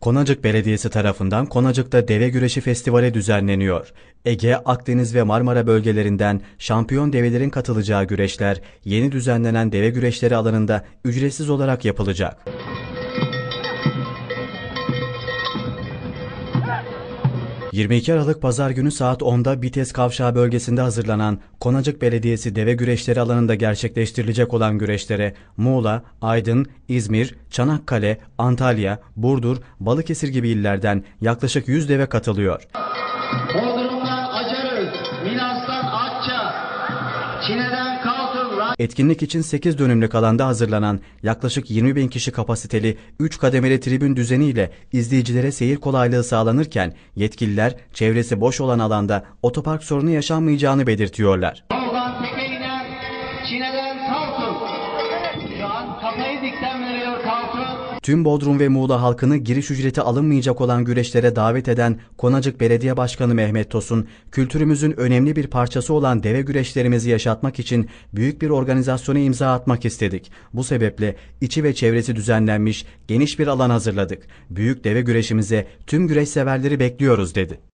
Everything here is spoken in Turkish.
Konacık Belediyesi tarafından Konacık'ta Deve Güreşi Festivali düzenleniyor. Ege, Akdeniz ve Marmara bölgelerinden şampiyon develerin katılacağı güreşler yeni düzenlenen deve güreşleri alanında ücretsiz olarak yapılacak. 22 Aralık Pazar günü saat 10'da Bites Kavşağı bölgesinde hazırlanan Konacık Belediyesi deve güreşleri alanında gerçekleştirilecek olan güreşlere Muğla, Aydın, İzmir, Çanakkale, Antalya, Burdur, Balıkesir gibi illerden yaklaşık 100 deve katılıyor. Bodrum'dan Acarız, Milas'tan Akça, Çin'den Kavşağı, Etkinlik için 8 dönümlük alanda hazırlanan yaklaşık 20 bin kişi kapasiteli 3 kademeli tribün düzeniyle izleyicilere seyir kolaylığı sağlanırken yetkililer çevresi boş olan alanda otopark sorunu yaşanmayacağını belirtiyorlar. Oradan Çin'den Tarsus. Şu an kafayı dikten tüm Bodrum ve Muğla halkını giriş ücreti alınmayacak olan güreşlere davet eden Konacık Belediye Başkanı Mehmet Tosun, kültürümüzün önemli bir parçası olan deve güreşlerimizi yaşatmak için büyük bir organizasyona imza atmak istedik. Bu sebeple içi ve çevresi düzenlenmiş geniş bir alan hazırladık. Büyük deve güreşimize tüm güreş severleri bekliyoruz dedi.